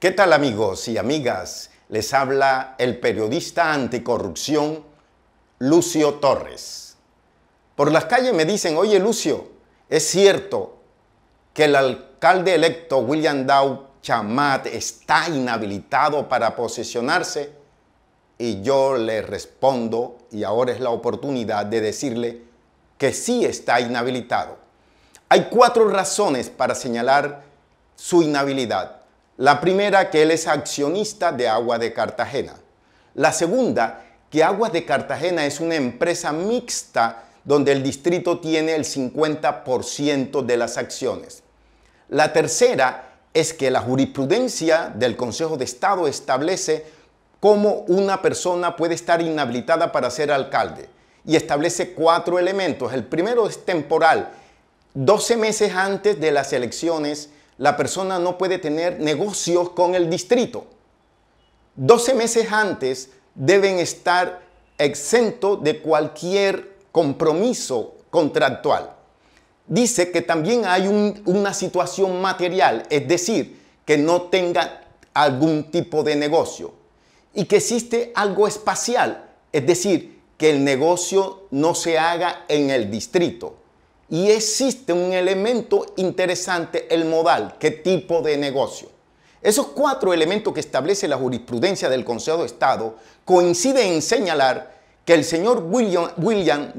¿Qué tal amigos y amigas? Les habla el periodista anticorrupción Lucio Torres. Por las calles me dicen, oye Lucio, es cierto que el alcalde electo William Dow Chamat está inhabilitado para posesionarse. Y yo le respondo, y ahora es la oportunidad de decirle que sí está inhabilitado. Hay cuatro razones para señalar su inhabilidad. La primera, que él es accionista de Agua de Cartagena. La segunda, que Aguas de Cartagena es una empresa mixta donde el distrito tiene el 50% de las acciones. La tercera es que la jurisprudencia del Consejo de Estado establece cómo una persona puede estar inhabilitada para ser alcalde y establece cuatro elementos. El primero es temporal, 12 meses antes de las elecciones la persona no puede tener negocios con el distrito. 12 meses antes deben estar exentos de cualquier compromiso contractual. Dice que también hay una situación material, es decir, que no tenga algún tipo de negocio y que existe algo espacial, es decir, que el negocio no se haga en el distrito. Y existe un elemento interesante, el modal, qué tipo de negocio. Esos cuatro elementos que establece la jurisprudencia del Consejo de Estado coinciden en señalar que el señor William, William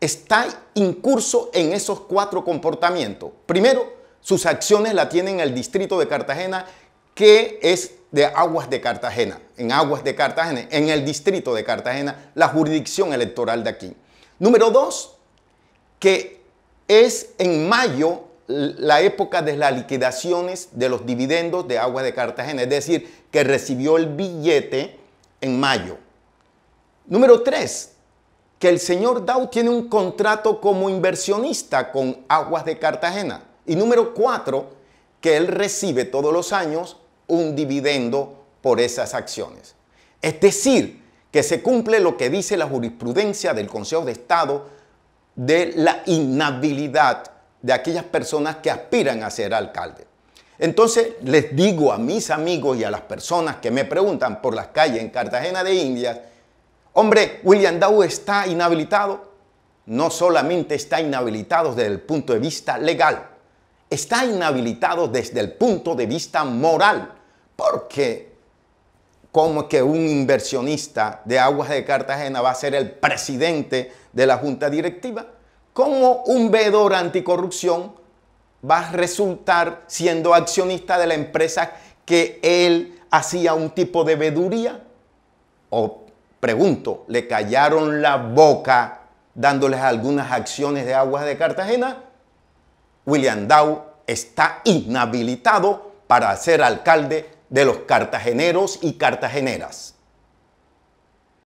está incurso en esos cuatro comportamientos. Primero, sus acciones la tienen el distrito de Cartagena, que es de Aguas de Cartagena, en Aguas de Cartagena, en el distrito de Cartagena, la jurisdicción electoral de aquí. Número dos, que es en mayo la época de las liquidaciones de los dividendos de Aguas de Cartagena, es decir, que recibió el billete en mayo. Número tres, que el señor Dow tiene un contrato como inversionista con Aguas de Cartagena. Y número cuatro, que él recibe todos los años un dividendo por esas acciones. Es decir, que se cumple lo que dice la jurisprudencia del Consejo de Estado de la inhabilidad de aquellas personas que aspiran a ser alcalde. Entonces les digo a mis amigos y a las personas que me preguntan por las calles en Cartagena de Indias, hombre, William Dow está inhabilitado. No solamente está inhabilitado desde el punto de vista legal, está inhabilitado desde el punto de vista moral, porque cómo que un inversionista de Aguas de Cartagena va a ser el presidente de la junta directiva, cómo un veedor anticorrupción va a resultar siendo accionista de la empresa que él hacía un tipo de veduría? O pregunto, ¿le callaron la boca dándoles algunas acciones de Aguas de Cartagena? William Dow está inhabilitado para ser alcalde de los cartageneros y cartageneras.